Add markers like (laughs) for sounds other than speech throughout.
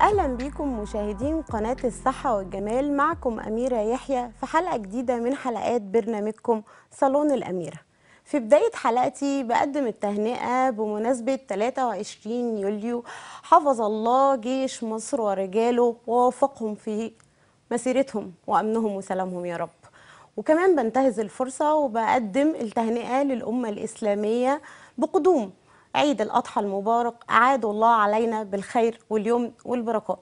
اهلا بيكم مشاهدين قناه الصحه والجمال معكم اميره يحيى في حلقه جديده من حلقات برنامجكم صالون الاميره في بداية حلقتي بقدم التهنئة بمناسبة 23 يوليو حفظ الله جيش مصر ورجاله ووفقهم في مسيرتهم وأمنهم وسلامهم يا رب وكمان بنتهز الفرصة وبقدم التهنئة للأمة الإسلامية بقدوم عيد الأضحى المبارك أعاد الله علينا بالخير واليمن والبركات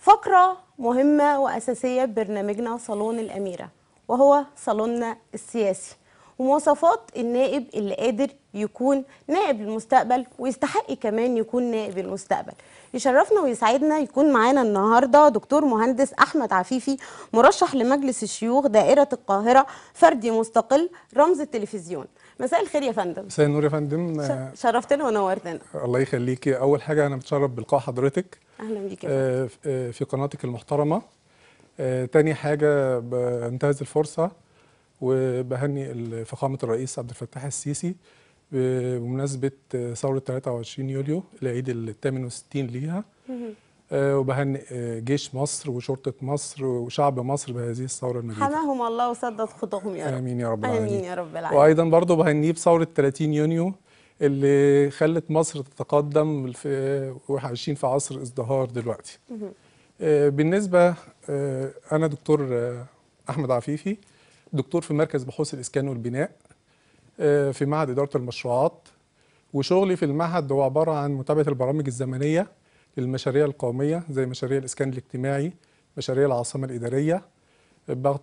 فقرة مهمة وأساسية ببرنامجنا صالون الأميرة وهو صالوننا السياسي ومواصفات النائب اللي قادر يكون نائب المستقبل ويستحق كمان يكون نائب المستقبل يشرفنا ويسعدنا يكون معانا النهارده دكتور مهندس احمد عفيفي مرشح لمجلس الشيوخ دائره القاهره فردي مستقل رمز التلفزيون مساء الخير يا فندم مساء النور يا فندم شرفتنا ونورتنا الله يخليكي اول حاجه انا متشرف بلقاء حضرتك اهلا بيك يا آه، فندم آه، في قناتك المحترمه آه، تاني حاجه بنتهز الفرصه وبهني فخامه الرئيس عبد الفتاح السيسي بمناسبه ثوره 23 يوليو العيد ال 68 ليها آه، وبهنئ آه، جيش مصر وشرطة مصر وشعب مصر بهذه الثورة المجيدة حماهم الله وسدد خطاهم يا رب آمين يا رب العالمين آمين يا رب العالمين وأيضا برضه بهنيه بثورة 30 يونيو اللي خلت مصر تتقدم في وعايشين في عصر ازدهار دلوقتي آه، بالنسبة أنا دكتور أحمد عفيفي دكتور في مركز بحوث الإسكان والبناء في معهد إدارة المشروعات وشغلي في المعهد هو عبارة عن متابعة البرامج الزمنية المشاريع القومية زي مشاريع الإسكان الاجتماعي مشاريع العاصمة الإدارية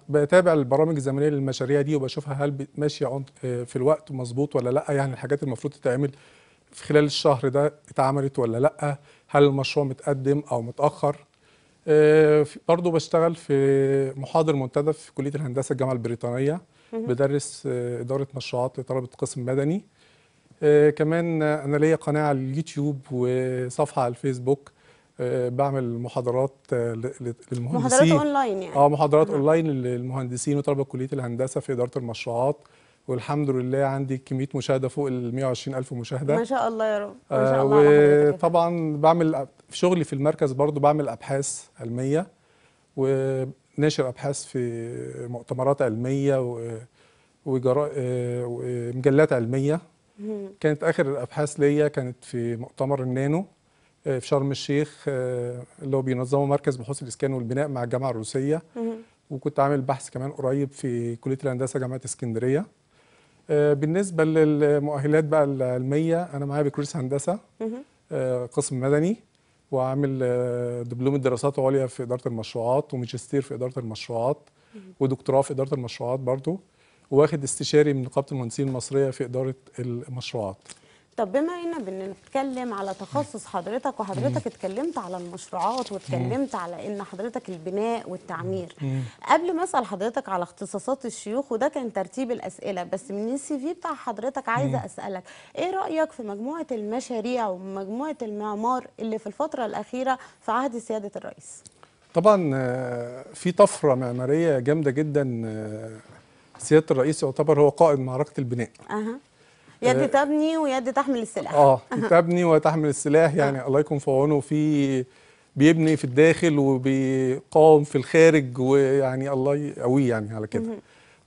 بتابع البرامج الزمنيه للمشاريع دي وبشوفها هل ماشيه آه، في الوقت مظبوط ولا لا يعني الحاجات المفروض تتعمل في خلال الشهر ده اتعملت ولا لا هل المشروع متقدم او متاخر آه، برضو بشتغل في محاضر منتدى في كليه الهندسه الجامعه البريطانيه بدرس آه، اداره مشروعات لطلبه قسم مدني آه، كمان انا ليا قناه على اليوتيوب وصفحه على الفيسبوك آه، بعمل محاضرات آه، للمهندسين محاضرات اونلاين يعني اه محاضرات نعم. اونلاين للمهندسين وطلبه كليه الهندسه في اداره المشروعات والحمد لله عندي كميه مشاهده فوق ال 120 الف مشاهده ما شاء الله يا رب ما شاء الله وطبعا بعمل في شغلي في المركز برضو بعمل ابحاث علميه وناشر ابحاث في مؤتمرات علميه ومجلات علميه كانت اخر الابحاث ليا كانت في مؤتمر النانو آه، في شرم الشيخ آه، اللي هو بينظمه مركز بحوث الاسكان والبناء مع الجامعه الروسيه وكنت عامل بحث كمان قريب في كليه الهندسه جامعه اسكندريه آه، بالنسبه للمؤهلات بقى العلميه انا معايا بكالوريوس هندسه قسم مدني وعامل دبلوم الدراسات عليا في اداره المشروعات وماجستير في اداره المشروعات ودكتوراه في اداره المشروعات برضو واخد استشاري من نقابه المهندسين المصريه في اداره المشروعات طب بما اننا بنتكلم على تخصص حضرتك وحضرتك اتكلمت على المشروعات واتكلمت على ان حضرتك البناء والتعمير قبل ما اسال حضرتك على اختصاصات الشيوخ وده كان ترتيب الاسئله بس من السي في بتاع حضرتك عايزه اسالك ايه رايك في مجموعه المشاريع ومجموعه المعمار اللي في الفتره الاخيره في عهد سياده الرئيس؟ طبعا آه، في طفره معماريه جامده جدا آه، سياده الرئيس يعتبر هو قائد معركه البناء اها يد آه تبني ويد تحمل السلاح اه تبني وتحمل السلاح يعني أه. الله يكون في عونه في بيبني في الداخل وبيقاوم في الخارج ويعني الله يقويه يعني على كده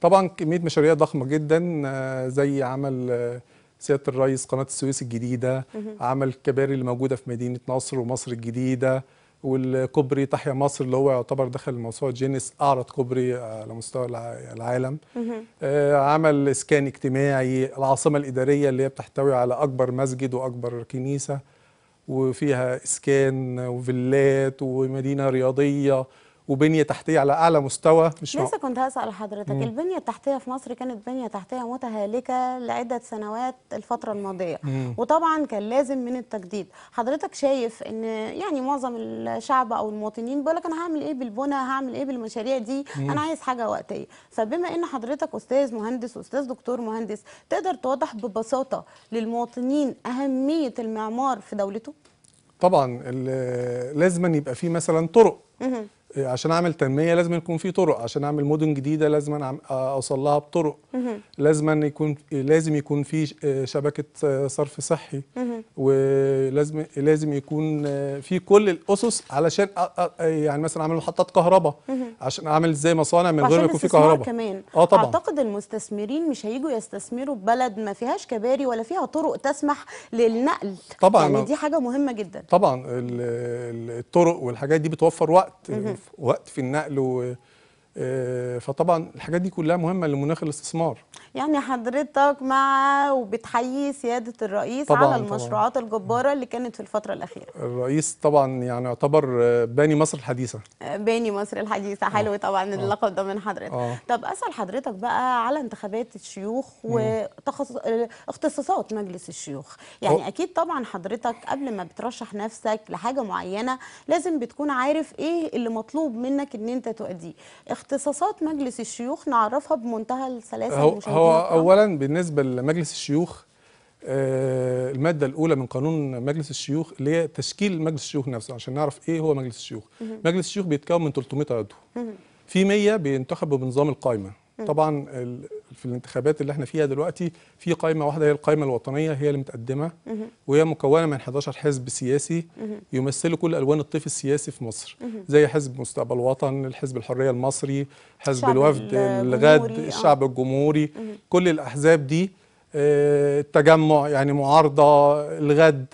طبعا كميه مشاريع ضخمه جدا آه، زي عمل آه، سياده الرئيس قناه السويس الجديده عمل الكباري اللي موجوده في مدينه نصر ومصر الجديده والكوبري تحيا مصر اللي هو يعتبر دخل موسوعه جينيس اعرض كوبري آه، على مستوى العالم آه، عمل اسكان اجتماعي العاصمه الاداريه اللي هي بتحتوي على اكبر مسجد واكبر كنيسه وفيها اسكان وفيلات ومدينه رياضيه وبنيه تحتيه على اعلى مستوى مش لسه كنت هسال حضرتك مم. البنيه التحتيه في مصر كانت بنيه تحتيه متهالكه لعده سنوات الفتره الماضيه مم. وطبعا كان لازم من التجديد حضرتك شايف ان يعني معظم الشعب او المواطنين بيقول لك انا هعمل ايه بالبنى هعمل ايه بالمشاريع دي مم. انا عايز حاجه وقتيه فبما ان حضرتك استاذ مهندس استاذ دكتور مهندس تقدر توضح ببساطه للمواطنين اهميه المعمار في دولته طبعا لازما يبقى في مثلا طرق عشان اعمل تنميه لازم يكون في طرق عشان اعمل مدن جديده لازم اوصل لها بطرق لازم يكون لازم يكون في آه، شبكه آه، صرف صحي ولازم لازم يكون آه، في كل الاسس علشان يعني مثلا اعمل محطات كهرباء عشان اعمل ازاي مصانع من غير ما يكون في كهرباء كمان اه طبعا اعتقد المستثمرين مش هيجوا يستثمروا ببلد ما فيهاش كباري ولا فيها طرق تسمح للنقل طبعا يعني دي حاجه مهمه جدا طبعا الطرق والحاجات دي بتوفر وقت وقت في النقل آه، فطبعا الحاجات دي كلها مهمه لمناخ الاستثمار يعني حضرتك مع وبتحيي سياده الرئيس طبعاً على المشروعات طبعاً. الجباره اللي كانت في الفتره الاخيره الرئيس طبعا يعني يعتبر باني مصر الحديثه آه، باني مصر الحديثه حلو آه. طبعا اللقب ده من حضرتك أوه. طب اسال حضرتك بقى على انتخابات الشيوخ واختصاصات مجلس الشيوخ يعني أوه. اكيد طبعا حضرتك قبل ما بترشح نفسك لحاجه معينه لازم بتكون عارف ايه اللي مطلوب منك ان انت تؤديه اختصاصات مجلس الشيوخ نعرفها بمنتهى السلاسه هو, هو اولا بالنسبه لمجلس الشيوخ آه المادة الأولى من قانون مجلس الشيوخ اللي هي تشكيل مجلس الشيوخ نفسه عشان نعرف إيه هو مجلس الشيوخ مجلس الشيوخ بيتكون من 300 عضو في 100 بينتخبوا بنظام القائمة طبعا في الانتخابات اللي احنا فيها دلوقتي في قائمه واحده هي القائمه الوطنيه هي اللي متقدمه وهي مكونه من 11 حزب سياسي يمثلوا كل الوان الطيف السياسي في مصر زي حزب مستقبل وطن الحزب الحريه المصري حزب الوفد الغد آه. الشعب الجمهوري كل الاحزاب دي التجمع آه، يعني معارضه الغد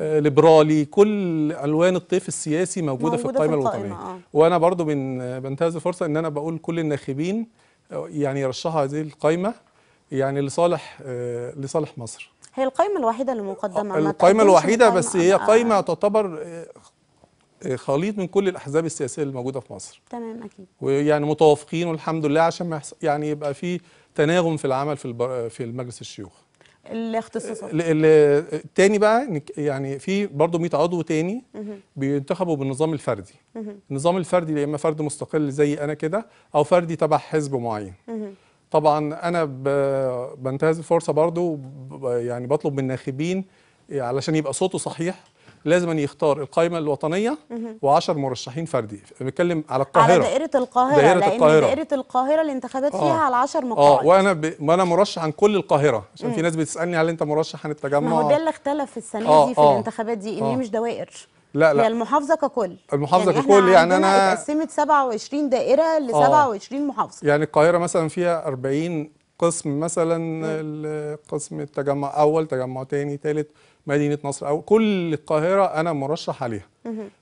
آه، ليبرالي كل الوان الطيف السياسي موجوده, موجودة في القائمه الوطنيه وانا برضو بنتهز الفرصه ان انا بقول كل الناخبين يعني رشحها هذه القائمه يعني لصالح آه، لصالح مصر هي القائمه الوحيده اللي مقدمه القائمه الوحيده بس هي آه. قائمه تعتبر آه، خليط من كل الاحزاب السياسيه اللي موجوده في مصر تمام اكيد ويعني متوافقين والحمد لله عشان يعني يبقى في تناغم في العمل في في المجلس الشيوخ الاختصاصات تاني بقى يعني في برضه 100 عضو تاني بينتخبوا بالنظام الفردي النظام الفردي يا اما فرد مستقل زي انا كده او فردي تبع حزب معين طبعا انا بنتهز الفرصه برضه يعني بطلب من الناخبين علشان يبقى صوته صحيح لازم أن يختار القائمه الوطنيه و10 مرشحين فردي بنتكلم على القاهره على دائره القاهره دائره لأن القاهره دائره القاهره الانتخابات آه. فيها على 10 آه، مقاعد اه وانا ب... ما انا مرشح عن كل القاهره عشان مم. في ناس بتسالني هل انت مرشح عن التجمع ما هو ده اللي اختلف السنه آه. دي في آه. الانتخابات دي ان آه. هي مش دوائر لا لا هي المحافظه ككل المحافظه يعني ككل يعني انا اتقسمت 27 دائره ل 27 آه. محافظه يعني القاهره مثلا فيها 40 قسم مثلا قسم التجمع اول تجمع تاني تالت مدينه نصر او كل القاهره انا مرشح عليها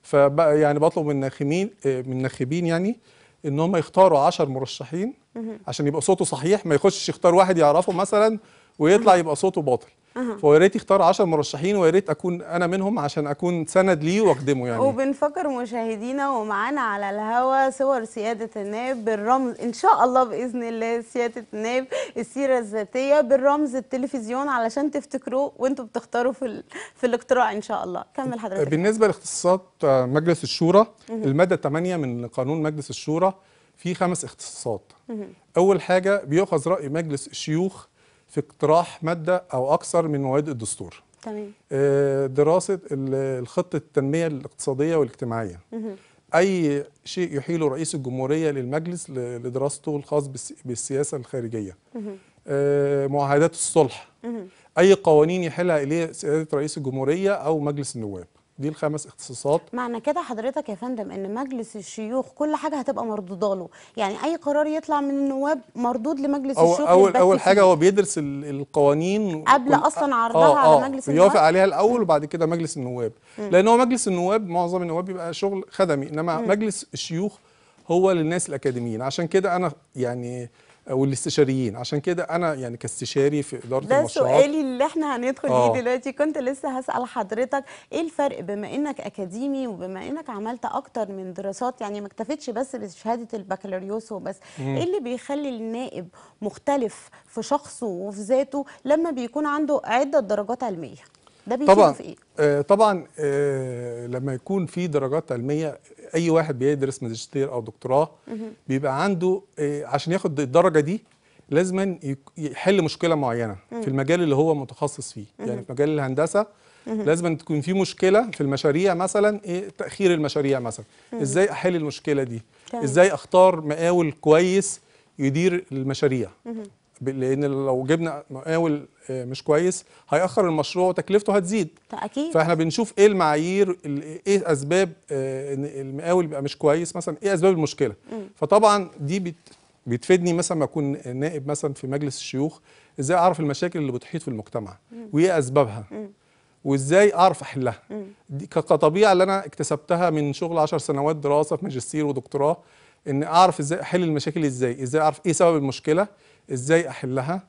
فبقى يعني بطلب من الناخبين آه، من الناخبين يعني ان هم يختاروا 10 مرشحين عشان يبقى صوته صحيح ما يخشش يختار واحد يعرفه مثلا ويطلع يبقى صوته باطل فهو ريت يختار 10 مرشحين ويا ريت اكون انا منهم عشان اكون سند ليه واخدمه يعني وبنفكر مشاهدينا ومعانا على الهوا صور سياده النائب بالرمز ان شاء الله باذن الله سياده النائب السيره الذاتيه بالرمز التلفزيون علشان تفتكروه وانتم بتختاروا في ال... في الاقتراع ان شاء الله كمل حضرتك بالنسبه لاختصاصات مجلس الشورى الماده 8 من قانون مجلس الشورى في خمس اختصاصات اول حاجه بيؤخذ راي مجلس الشيوخ في اقتراح ماده او اكثر من مواد الدستور تمام آه، دراسه الخطه التنميه الاقتصاديه والاجتماعيه مه. اي شيء يحيله رئيس الجمهوريه للمجلس لدراسته الخاص بالسياسه الخارجيه آه، معاهدات الصلح مه. اي قوانين يحيلها اليه سياده رئيس الجمهوريه او مجلس النواب دي الخمس اختصاصات معنى كده حضرتك يا فندم ان مجلس الشيوخ كل حاجه هتبقى مردوده له يعني اي قرار يطلع من النواب مردود لمجلس أو الشيوخ اول اول حاجه هو بيدرس القوانين قبل اصلا عرضها آه على آه. مجلس النواب بيوافق عليها الاول وبعد كده مجلس النواب لان هو مجلس النواب معظم النواب بيبقى شغل خدمي انما مجلس الشيوخ هو للناس الاكاديميين عشان كده انا يعني والاستشاريين عشان كده انا يعني كاستشاري في اداره ده المشروعات ده سؤالي اللي احنا هندخل فيه آه. دلوقتي كنت لسه هسال حضرتك ايه الفرق بما انك اكاديمي وبما انك عملت اكتر من دراسات يعني ما اكتفيتش بس بشهاده البكالوريوس وبس مم. ايه اللي بيخلي النائب مختلف في شخصه وفي ذاته لما بيكون عنده عده درجات علميه ده طبعا في إيه؟ آه، طبعا آه لما يكون في درجات علميه اي واحد بيدرس ماجستير او دكتوراه بيبقى عنده آه عشان ياخد الدرجه دي لازما يحل مشكله معينه في المجال اللي هو متخصص فيه يعني في مجال الهندسه لازم تكون في مشكله في المشاريع مثلا ايه تاخير المشاريع مثلا ازاي احل المشكله دي ازاي اختار مقاول كويس يدير المشاريع لان لو جبنا مقاول آه، مش كويس هياخر المشروع وتكلفته هتزيد اكيد فاحنا بنشوف ايه المعايير ايه اسباب آه، ان المقاول بيبقى مش كويس مثلا ايه اسباب المشكله م. فطبعا دي بتفيدني مثلا ما اكون نائب مثلا في مجلس الشيوخ ازاي اعرف المشاكل اللي بتحيط في المجتمع م. وايه اسبابها م. وازاي اعرف احلها دي كطبيعه اللي انا اكتسبتها من شغل 10 سنوات دراسه في ماجستير ودكتوراه ان اعرف ازاي احل المشاكل ازاي ازاي اعرف ايه سبب المشكله ازاي احلها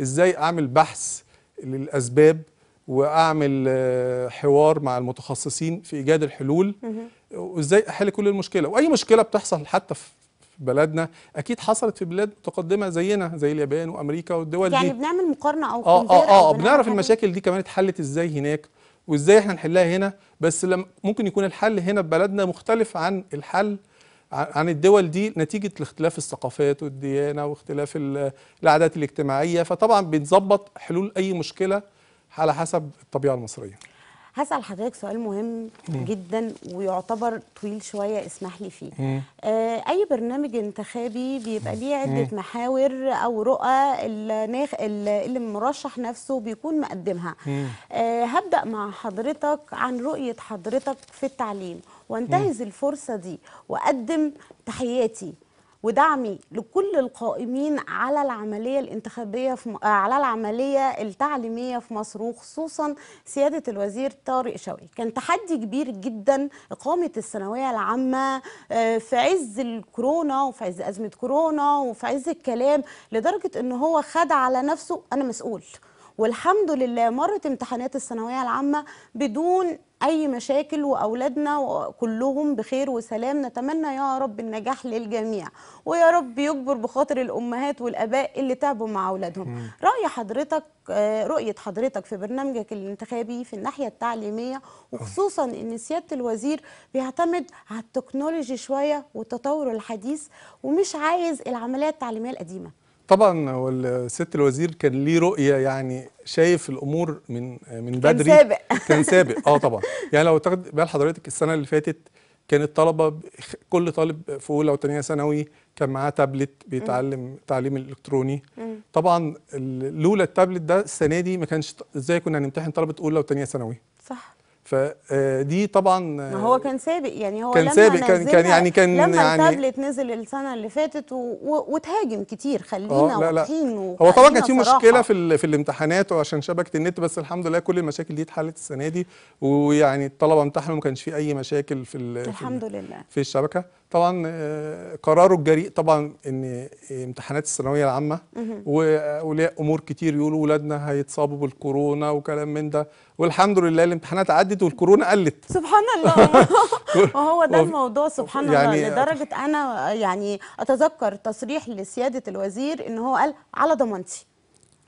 ازاي اعمل بحث للاسباب واعمل آه، حوار مع المتخصصين في ايجاد الحلول وازاي احل كل المشكله واي مشكله بتحصل حتى في بلدنا اكيد حصلت في بلاد متقدمه زينا زي اليابان وامريكا والدول يعني دي يعني بنعمل مقارنه او اه اه اه بنعرف المشاكل دي كمان اتحلت ازاي هناك وازاي احنا نحلها هنا بس لما ممكن يكون الحل هنا في بلدنا مختلف عن الحل عن الدول دي نتيجة الاختلاف الثقافات والديانة واختلاف العادات الاجتماعية فطبعا بنظبط حلول أي مشكلة على حسب الطبيعة المصرية هسال حضرتك سؤال مهم م. إيه. جدا ويعتبر طويل شويه اسمح لي فيه إيه. آه اي برنامج انتخابي بيبقى ليه إيه. عده م. محاور او رؤى الناخ اللي المرشح نفسه بيكون مقدمها آه هبدا مع حضرتك عن رؤيه حضرتك في التعليم وانتهز الفرصه دي واقدم تحياتي ودعمي لكل القائمين على العمليه الانتخابيه في م... آه، على العمليه التعليميه في مصر وخصوصا سياده الوزير طارق شوقي كان تحدي كبير جدا اقامه الثانويه العامه آه، في عز الكورونا وفي عز ازمه كورونا وفي عز الكلام لدرجه ان هو خد على نفسه انا مسؤول والحمد لله مرت امتحانات الثانويه العامه بدون اي مشاكل واولادنا كلهم بخير وسلام نتمنى يا رب النجاح للجميع ويا رب يكبر بخاطر الامهات والاباء اللي تعبوا مع اولادهم راي حضرتك آه، رؤيه حضرتك في برنامجك الانتخابي في الناحيه التعليميه وخصوصا ان سياده الوزير بيعتمد على التكنولوجي شويه والتطور الحديث ومش عايز العمليه التعليميه القديمه طبعا الست الوزير كان ليه رؤيه يعني شايف الامور من من بدري كان سابق كان (laughs) سابق اه طبعا يعني لو تاخد بال حضرتك السنه اللي فاتت كان الطلبه كل طالب في اولى وثانيه ثانوي كان معاه تابلت بيتعلم التعليم الالكتروني طبعا لولا التابلت ده السنه دي ما كانش ازاي كنا هنمتحن طلبه اولى وثانيه ثانوي صح فدي آه، طبعا ما هو كان سابق يعني هو كان لما سابق كان كان يعني كان لما يعني التابلت نزل السنه اللي فاتت واتهاجم كتير خلينا آه، واضحين هو طبعا كان في مشكله في في الامتحانات وعشان شبكه النت بس الحمد لله كل المشاكل دي اتحلت السنه دي ويعني الطلبه امتحنوا ما كانش في اي مشاكل في الحمد في لله في الشبكه طبعا آه، قراره الجريء طبعا ان امتحانات الثانويه العامه واولياء امور كتير يقولوا ولادنا هيتصابوا بالكورونا وكلام من ده والحمد لله الامتحانات عدت والكورونا قلت سبحان الله وهو (laughs) ده الموضوع سبحان يعني الله لدرجه انا يعني اتذكر تصريح لسياده الوزير ان هو قال على ضمانتي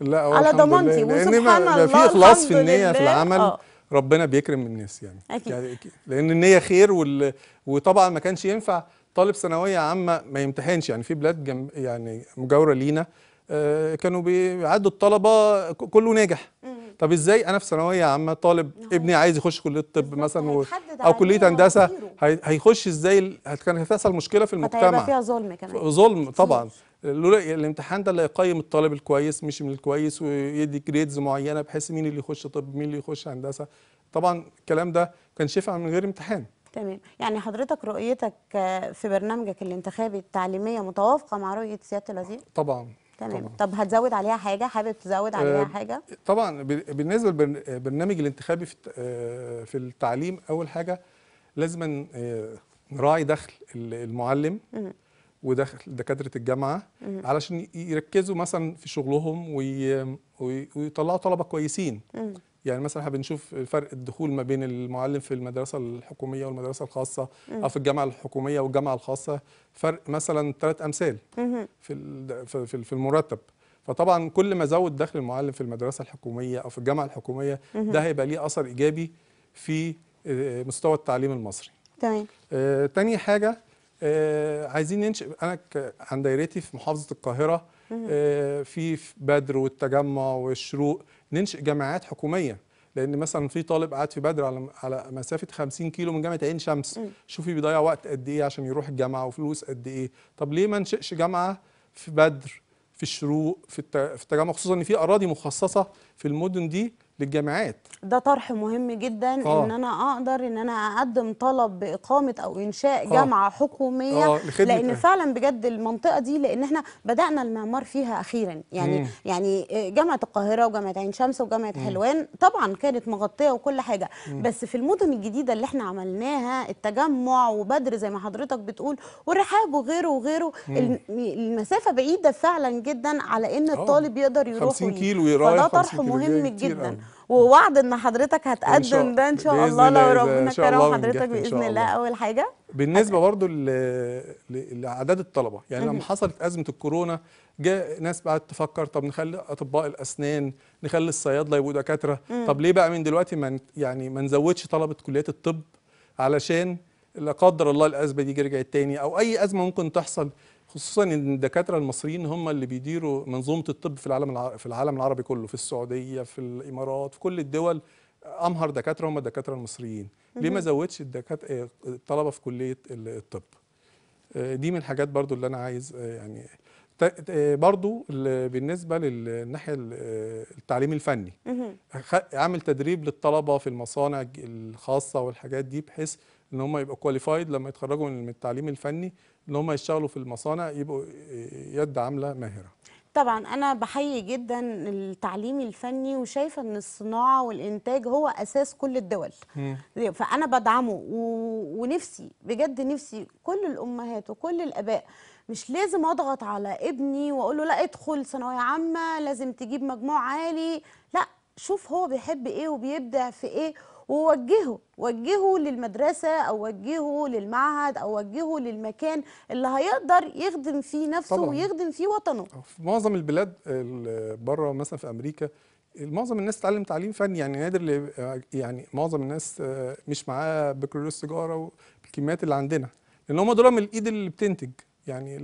لا هو على ضمانتي وسبحان الله في اخلاص في النيه في العمل أوه. ربنا بيكرم الناس يعني أكيد. يعني لان النيه خير وال... وطبعا ما كانش ينفع طالب ثانويه عامه ما يمتحنش يعني في بلاد جم... يعني مجاوره لينا آه، كانوا بيعدوا الطلبه كله ناجح م. طب ازاي انا في ثانويه عامه طالب ابني عايز يخش كليه الطب مثلا و... او كليه هندسه هي... هيخش ازاي كان هتحصل مشكله في المجتمع هتبقى فيها ظلم كمان ظلم طبعا لولا الامتحان ده اللي هيقيم الطالب الكويس مش من الكويس ويدي جريدز معينه بحيث مين اللي يخش طب مين اللي يخش هندسه طبعا الكلام ده كان شفع من غير امتحان تمام يعني حضرتك رؤيتك في برنامجك الانتخابي التعليميه متوافقه مع رؤيه سياده الوزير طبعا تمام طبعا. طب هتزود عليها حاجه حابب تزود آه، عليها آه حاجه طبعا بالنسبه للبرنامج الانتخابي في آه، في التعليم اول حاجه لازم نراعي آه، دخل المعلم ودخل دكاتره الجامعه علشان يركزوا مثلا في شغلهم ويطلعوا طلبه كويسين يعني مثلا احنا بنشوف فرق الدخول ما بين المعلم في المدرسه الحكوميه والمدرسه الخاصه مم. او في الجامعه الحكوميه والجامعه الخاصه فرق مثلا ثلاث امثال في في المرتب فطبعا كل ما زود دخل المعلم في المدرسه الحكوميه او في الجامعه الحكوميه مم. ده هيبقى ليه اثر ايجابي في آه، مستوى التعليم المصري تمام آه، تاني حاجه آه عايزين ننشئ انا عن دايرتي في محافظه القاهره آه في بدر والتجمع والشروق ننشئ جامعات حكوميه لان مثلا في طالب قاعد في بدر على على مسافه 50 كيلو من جامعه عين شمس شوفي بيضيع وقت قد ايه عشان يروح الجامعه وفلوس قد ايه طب ليه ما نشئش جامعه في بدر في الشروق في التجمع خصوصا ان في اراضي مخصصه في المدن دي للجامعات ده طرح مهم جدا آه. ان انا اقدر ان انا اقدم طلب باقامه او انشاء آه. جامعه حكوميه آه. لان آه. فعلا بجد المنطقه دي لان احنا بدانا المعمار فيها اخيرا يعني مم. يعني آه، جامعه القاهره وجامعه عين شمس وجامعه حلوان طبعا كانت مغطيه وكل حاجه مم. بس في المدن الجديده اللي احنا عملناها التجمع وبدر زي ما حضرتك بتقول والرحاب وغيره وغيره مم. المسافه بعيده فعلا جدا على ان آه. الطالب يقدر يروح 50 كيلو فده طرح مهم جدا ووعد ان حضرتك هتقدم ده ان شاء الله لو ربنا كرم حضرتك باذن الله اول حاجه بالنسبه برضو لاعداد الطلبه يعني لما حصلت ازمه الكورونا جاء ناس بقى تفكر طب نخلي اطباء الاسنان نخلي الصيادله يبقوا دكاتره طب ليه بقى من دلوقتي ما يعني ما نزودش طلبه كليات الطب علشان لا قدر الله الازمه دي رجعت تاني او اي ازمه ممكن تحصل خصوصا ان الدكاتره المصريين هم اللي بيديروا منظومه الطب في العالم في العالم العربي كله في السعوديه في الامارات في كل الدول امهر دكاتره هم الدكاتره المصريين ليه ما زودش الدكاتره آه، الطلبه في كليه الطب آه، دي من الحاجات برضو اللي انا عايز آه، يعني برضو بالنسبه للناحيه التعليم الفني عامل تدريب للطلبه في المصانع الخاصه والحاجات دي بحيث ان هم يبقوا كواليفايد لما يتخرجوا من التعليم الفني ان هم يشتغلوا في المصانع يبقوا يد عامله ماهره طبعا انا بحيي جدا التعليم الفني وشايفه ان الصناعه والانتاج هو اساس كل الدول فانا بدعمه و... ونفسي بجد نفسي كل الامهات وكل الاباء مش لازم اضغط على ابني واقول له لا ادخل ثانويه عامه لازم تجيب مجموع عالي لا شوف هو بيحب ايه وبيبدع في ايه ووجهه وجهه للمدرسة أو وجهه للمعهد أو وجهه للمكان اللي هيقدر يخدم فيه نفسه طبعا. ويخدم فيه وطنه في معظم البلاد بره مثلا في أمريكا معظم الناس تعلم تعليم فني يعني نادر اللي يعني معظم الناس آه، مش معاه بكالوريوس تجاره والكميات اللي عندنا لان هم دول من الايد اللي بتنتج يعني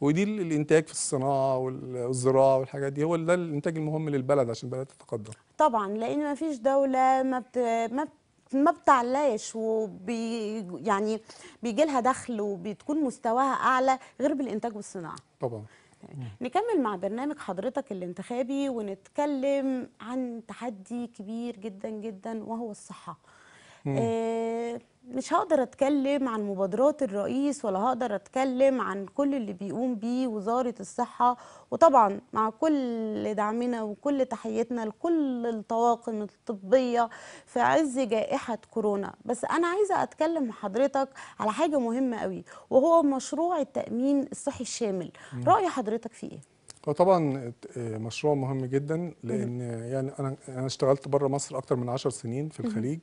ودي الانتاج في الصناعه والزراعه والحاجات دي هو ده الانتاج المهم للبلد عشان البلد تتقدم طبعا لان ما فيش دوله ما بت... ما بت... ما بتعلاش وبي يعني بيجي لها دخل وبتكون مستواها اعلى غير بالانتاج والصناعه طبعا طيب، نكمل مع برنامج حضرتك الانتخابي ونتكلم عن تحدي كبير جدا جدا وهو الصحه آه، مش هقدر اتكلم عن مبادرات الرئيس ولا هقدر اتكلم عن كل اللي بيقوم بيه وزاره الصحه وطبعا مع كل دعمنا وكل تحيتنا لكل الطواقم الطبيه في عز جائحه كورونا بس انا عايزه اتكلم مع حضرتك على حاجه مهمه قوي وهو مشروع التامين الصحي الشامل راي حضرتك فيه ايه هو طبعا آه، مشروع مهم جدا لان يعني انا انا اشتغلت بره مصر اكتر من 10 سنين في الخليج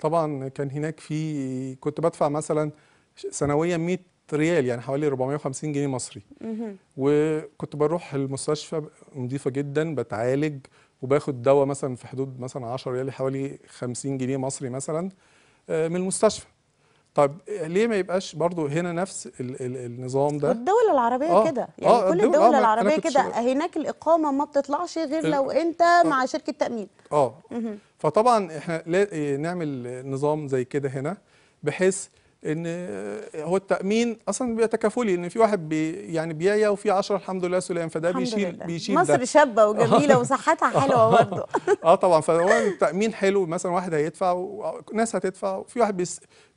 طبعا كان هناك في كنت بدفع مثلا سنويا 100 ريال يعني حوالي 450 جنيه مصري وكنت بروح المستشفى نظيفه جدا بتعالج وباخد دواء مثلا في حدود مثلا 10 ريال حوالي 50 جنيه مصري مثلا آه، من المستشفى طب ليه ما يبقاش برضو هنا نفس الـ الـ النظام ده والدول العربيه آه كده آه، يعني آه كل الدول, الدول آه العربيه كده هناك الاقامه ما بتطلعش غير لو انت آه مع شركه تامين اه فطبعا احنا إيه، نعمل نظام زي كده هنا بحيث ان آه، هو التامين اصلا بيبقى تكافلي ان في واحد بي يعني بيايا وفي 10 الحمد لله سلام فده بيشيل لله. بيشيل مصر ده. شابه وجميله وصحتها حلوه (laughs) آه. برضه (laughs) اه طبعا فهو التامين حلو مثلا واحد هيدفع وناس آه، هتدفع وفي واحد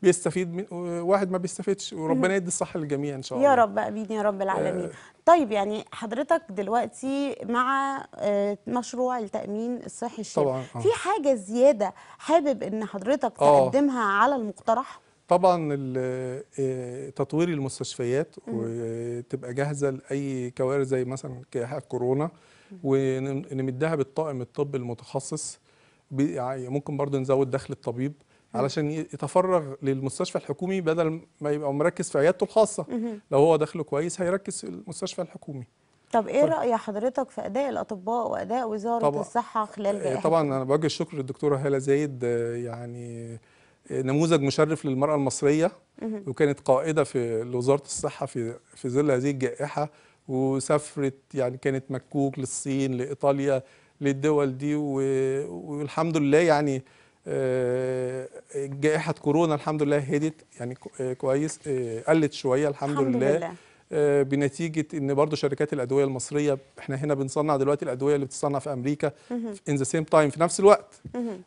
بيستفيد من واحد ما بيستفيدش وربنا يدي الصحه للجميع ان شاء الله يا رب امين يا رب العالمين آه طيب يعني حضرتك دلوقتي مع مشروع التامين الصحي الشامل طبعا في حاجه زياده حابب ان حضرتك تقدمها على المقترح طبعا آه، تطوير المستشفيات وتبقى جاهزه لاي كوارث زي مثلا كورونا ونمدها بالطاقم الطبي المتخصص يعني ممكن برضه نزود دخل الطبيب علشان يتفرغ للمستشفى الحكومي بدل ما يبقى مركز في عيادته الخاصه لو هو دخله كويس هيركز في المستشفى الحكومي طب ايه راي حضرتك في اداء الاطباء واداء وزاره طبعا. الصحه خلال آه، جائحه طبعا انا بوجه الشكر للدكتوره هاله زايد آه، يعني نموذج مشرف للمرأة المصرية وكانت قائدة في لوزارة الصحة في في ظل هذه الجائحة وسافرت يعني كانت مكوك للصين لإيطاليا للدول دي والحمد لله يعني آه، جائحة كورونا الحمد لله هدت يعني آه، كويس آه، قلت شوية الحمد, الحمد لله, لله. آه، بنتيجه ان برضه شركات الادويه المصريه احنا هنا بنصنع دلوقتي الادويه اللي بتصنع في امريكا ان ذا سيم تايم في نفس الوقت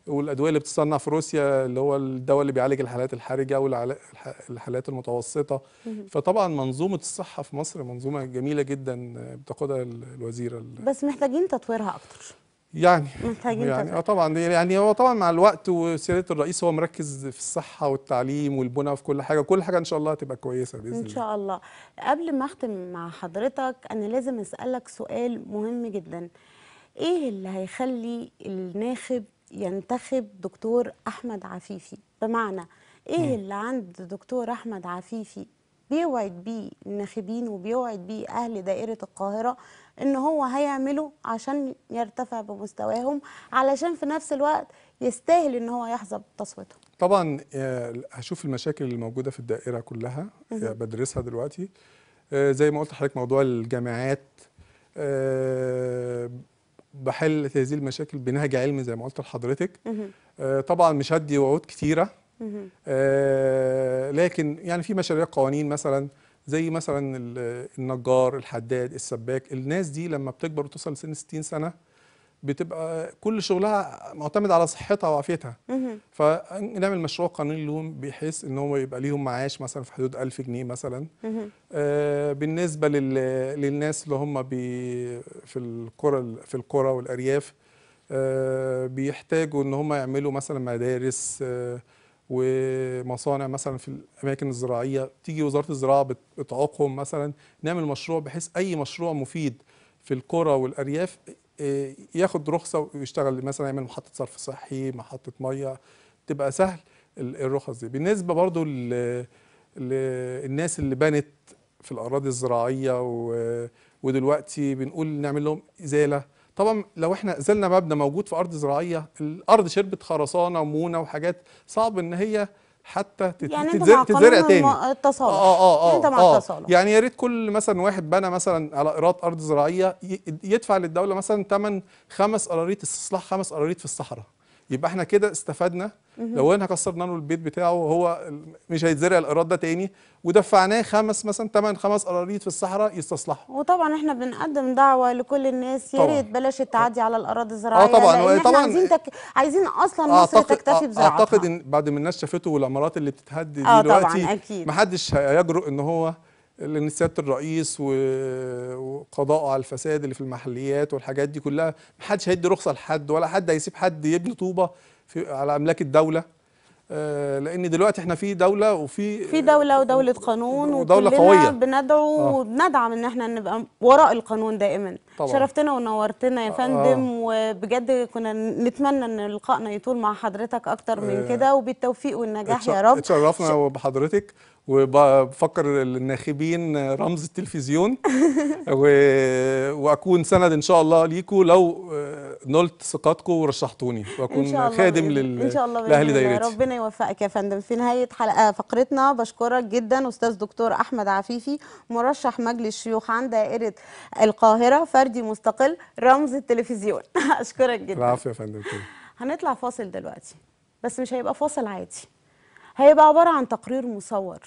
والادويه اللي بتصنع في روسيا اللي هو الدواء اللي بيعالج الحالات الحرجه والحالات المتوسطه فطبعا منظومه الصحه في مصر منظومه جميله جدا بتقودها الوزيره بس محتاجين تطويرها اكتر يعني يعني اه طبعا يعني هو طبعا مع الوقت وسياده الرئيس هو مركز في الصحه والتعليم والبنى في كل حاجه كل حاجه ان شاء الله هتبقى كويسه باذن الله ان شاء الله قبل ما اختم مع حضرتك انا لازم اسالك سؤال مهم جدا ايه اللي هيخلي الناخب ينتخب دكتور احمد عفيفي بمعنى ايه م. اللي عند دكتور احمد عفيفي بيوعد بيه الناخبين وبيوعد بيه اهل دائره القاهره ان هو هيعمله عشان يرتفع بمستواهم علشان في نفس الوقت يستاهل ان هو يحظى بتصويتهم طبعا آه، هشوف المشاكل اللي موجوده في الدائره كلها آه، بدرسها دلوقتي آه، زي ما قلت لحضرتك موضوع الجامعات بحل هذه المشاكل بنهج علمي زي ما قلت لحضرتك طبعا مش هدي وعود كتيره لكن يعني في مشاريع قوانين مثلا زي مثلا النجار الحداد السباك الناس دي لما بتكبر وتوصل لسن 60 سنه بتبقى كل شغلها معتمد على صحتها وعافيتها فنعمل مشروع قانوني لهم بحيث ان هو يبقى ليهم معاش مثلا في حدود 1000 جنيه مثلا آه بالنسبه لل... للناس اللي هم بي... في القرى في القرى والارياف آه بيحتاجوا ان هم يعملوا مثلا مدارس آه ومصانع مثلا في الاماكن الزراعيه تيجي وزاره الزراعه بتعاقهم مثلا نعمل مشروع بحيث اي مشروع مفيد في القرى والارياف آه، ياخد رخصه ويشتغل مثلا يعمل محطه صرف صحي محطه ميه تبقى سهل الرخص دي بالنسبه برضو للناس اللي بنت في الاراضي الزراعيه ودلوقتي بنقول نعمل لهم ازاله طبعا لو احنا زلنا مبنى موجود في ارض زراعيه الارض شربت خرسانه ومونه وحاجات صعب ان هي حتى يعني تتزرع تتزرع تاني التصالح اه اه اه, انت مع آه التصالح. يعني يا ريت كل مثلا واحد بنى مثلا على ايراد ارض زراعيه يدفع للدوله مثلا ثمن خمس قراريط استصلاح خمس قراريط في الصحراء يبقى احنا كده استفدنا لو انا كسرنا له البيت بتاعه وهو مش هيتزرع القرار ده تاني ودفعناه خمس مثلا ثمان خمس قراريط في الصحراء يستصلحوا وطبعا احنا بنقدم دعوه لكل الناس يا ريت بلاش التعدي آه. على الاراضي الزراعيه اه طبعا لأن طبعا عايزين تك... عايزين اصلا مصر تكتفي بزراعتها اعتقد ان بعد ما الناس شافته والعمارات اللي بتتهد آه، دلوقتي آه طبعا اكيد محدش هيجرؤ ان هو لان سياده الرئيس وقضاءه على الفساد اللي في المحليات والحاجات دي كلها محدش هيدي رخصه لحد ولا حد هيسيب حد يبني طوبه في على املاك الدوله آه، لان دلوقتي احنا في دوله وفي في دوله ودوله قانون ودوله قويه بندعو آه. وبندعم ان احنا نبقى وراء القانون دائما طبعا. شرفتنا ونورتنا يا آه. فندم آه. وبجد كنا نتمنى ان لقائنا يطول مع حضرتك اكتر من آه. كده وبالتوفيق والنجاح يا رب اتشرفنا ش... بحضرتك وبفكر الناخبين رمز التلفزيون (laughs) و... واكون سند ان شاء الله ليكم لو آه، نلت ثقتكم ورشحتوني واكون خادم لل... ان شاء الله لاهل دايرتي ربنا يوفقك يا فندم في نهايه حلقه فقرتنا بشكرك جدا استاذ دكتور احمد عفيفي مرشح مجلس شيوخ عن دائره القاهره فردي مستقل رمز التلفزيون (laughs) اشكرك جدا العفو يا فندم هنطلع فاصل دلوقتي بس مش هيبقى فاصل عادي هيبقى عبارة عن تقرير مصور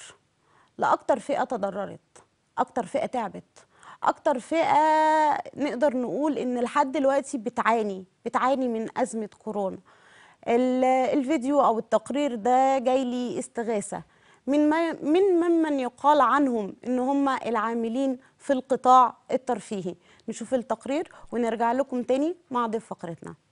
لأكتر فئة تضررت أكتر فئة تعبت أكتر فئة نقدر نقول إن لحد دلوقتي بتعاني بتعاني من أزمة كورونا الفيديو أو التقرير ده جاي لي استغاثة من ما من ممن يقال عنهم إن هم العاملين في القطاع الترفيهي نشوف التقرير ونرجع لكم تاني مع ضيف فقرتنا